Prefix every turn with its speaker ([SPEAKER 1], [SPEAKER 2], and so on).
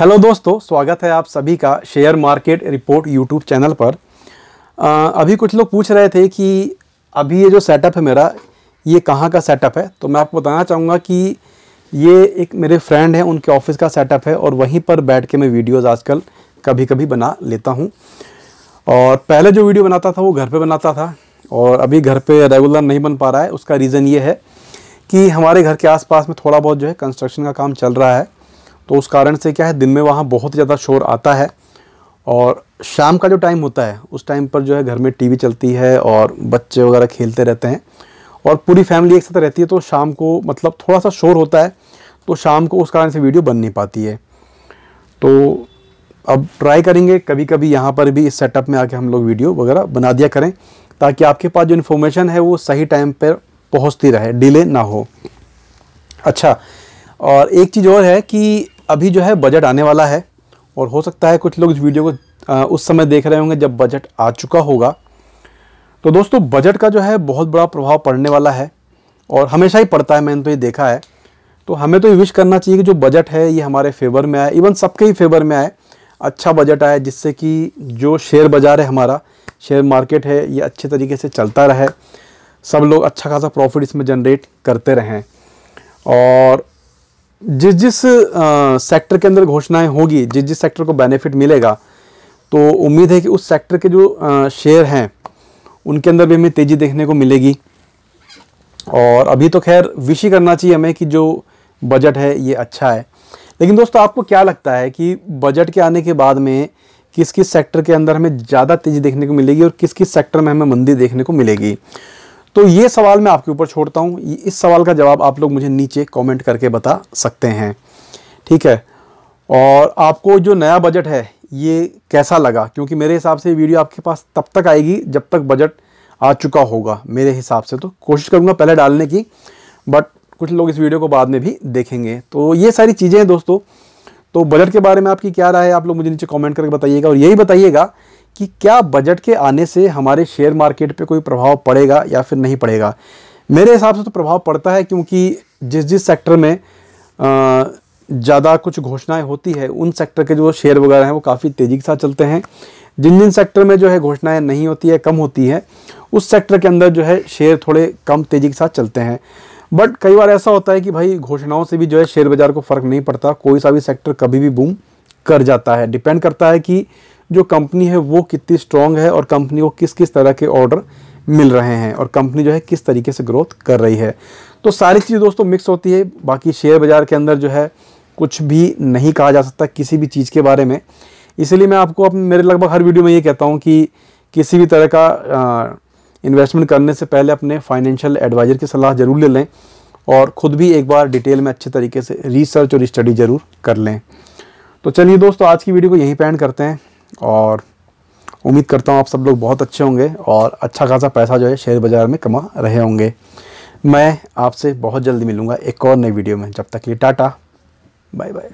[SPEAKER 1] hello दोस्तों स्वागत है आप सभी का share market report YouTube channel पर आ, अभी कुछ लोग पूछ रहे थे कि अभी ये जो सेटअप है मेरा ये कहाँ का सेटअप है तो मैं आपको बताना चाहूँगा कि ये एक मेरे फ्रेंड हैं उनके ऑफिस का सेटअप है और वहीं पर बैठ के मैं वीडियोज़ आजकल कभी कभी बना लेता हूँ और पहले जो वीडियो बनाता था वो घर पर बनाता था और अभी घर पर रेगुलर नहीं बन पा रहा है उसका रीज़न ये है कि हमारे घर के आसपास में थोड़ा बहुत जो है कंस्ट्रक्शन का काम चल रहा है तो उस कारण से क्या है दिन में वहाँ बहुत ज़्यादा शोर आता है और शाम का जो टाइम होता है उस टाइम पर जो है घर में टीवी चलती है और बच्चे वगैरह खेलते रहते हैं और पूरी फैमिली एक साथ रहती है तो शाम को मतलब थोड़ा सा शोर होता है तो शाम को उस कारण से वीडियो बन नहीं पाती है तो अब ट्राई करेंगे कभी कभी यहाँ पर भी इस सेटअप में आके हम लोग वीडियो वगैरह बना दिया करें ताकि आपके पास जो इन्फॉर्मेशन है वो सही टाइम पर पहुँचती रहे डिले ना हो अच्छा और एक चीज़ और है कि अभी जो है बजट आने वाला है और हो सकता है कुछ लोग इस वीडियो को उस समय देख रहे होंगे जब बजट आ चुका होगा तो दोस्तों बजट का जो है बहुत बड़ा प्रभाव पड़ने वाला है और हमेशा ही पड़ता है मैंने तो ये देखा है तो हमें तो ये विश करना चाहिए कि जो बजट है ये हमारे फेवर में आए इवन सबके ही फेवर में आए अच्छा बजट आए जिससे कि जो शेयर बाज़ार है हमारा शेयर मार्केट है ये अच्छे तरीके से चलता रहे सब लोग अच्छा खासा प्रॉफिट इसमें जनरेट करते रहें और जिस जिस सेक्टर के अंदर घोषणाएं होगी जिस जिस सेक्टर को बेनिफिट मिलेगा तो उम्मीद है कि उस सेक्टर के जो शेयर हैं उनके अंदर भी हमें तेज़ी देखने को मिलेगी और अभी तो खैर विश ही करना चाहिए हमें कि जो बजट है ये अच्छा है लेकिन दोस्तों आपको क्या लगता है कि बजट के आने के बाद में किस किस सेक्टर के अंदर हमें ज़्यादा तेज़ी देखने को मिलेगी और किस किस सेक्टर में हमें मंदी देखने को मिलेगी तो ये सवाल मैं आपके ऊपर छोड़ता हूँ इस सवाल का जवाब आप लोग मुझे नीचे कमेंट करके बता सकते हैं ठीक है और आपको जो नया बजट है ये कैसा लगा क्योंकि मेरे हिसाब से वीडियो आपके पास तब तक आएगी जब तक बजट आ चुका होगा मेरे हिसाब से तो कोशिश करूँगा पहले डालने की बट कुछ लोग इस वीडियो को बाद में भी देखेंगे तो ये सारी चीज़ें हैं दोस्तों तो बजट के बारे में आपकी क्या राय है आप लोग मुझे नीचे कमेंट करके बताइएगा और यही बताइएगा कि क्या बजट के आने से हमारे शेयर मार्केट पे कोई प्रभाव पड़ेगा या फिर नहीं पड़ेगा मेरे हिसाब से तो प्रभाव पड़ता है क्योंकि जिस जिस सेक्टर में ज़्यादा कुछ घोषणाएं होती है उन सेक्टर के जो शेयर वगैरह हैं वो काफ़ी तेज़ी के साथ चलते हैं जिन जिन सेक्टर में जो है घोषणाएं नहीं होती है कम होती है उस सेक्टर के अंदर जो है शेयर थोड़े कम तेज़ी के साथ चलते हैं बट कई बार ऐसा होता है कि भाई घोषणाओं से भी जो है शेयर बाज़ार को फ़र्क नहीं पड़ता कोई सा भी सेक्टर कभी भी बूम कर जाता है डिपेंड करता है कि जो कंपनी है वो कितनी स्ट्रांग है और कंपनी को किस किस तरह के ऑर्डर मिल रहे हैं और कंपनी जो है किस तरीके से ग्रोथ कर रही है तो सारी चीज़ दोस्तों मिक्स होती है बाकी शेयर बाज़ार के अंदर जो है कुछ भी नहीं कहा जा सकता किसी भी चीज़ के बारे में इसीलिए मैं आपको अपने मेरे लगभग हर वीडियो में ये कहता हूँ कि किसी भी तरह का इन्वेस्टमेंट करने से पहले अपने फाइनेंशियल एडवाइज़र की सलाह ज़रूर ले लें और ख़ुद भी एक बार डिटेल में अच्छे तरीके से रिसर्च और स्टडी ज़रूर कर लें तो चलिए दोस्तों आज की वीडियो को यहीं पैंड करते हैं और उम्मीद करता हूँ आप सब लोग बहुत अच्छे होंगे और अच्छा खासा पैसा जो है शेयर बाज़ार में कमा रहे होंगे मैं आपसे बहुत जल्दी मिलूँगा एक और नई वीडियो में जब तक ये टाटा बाय बाय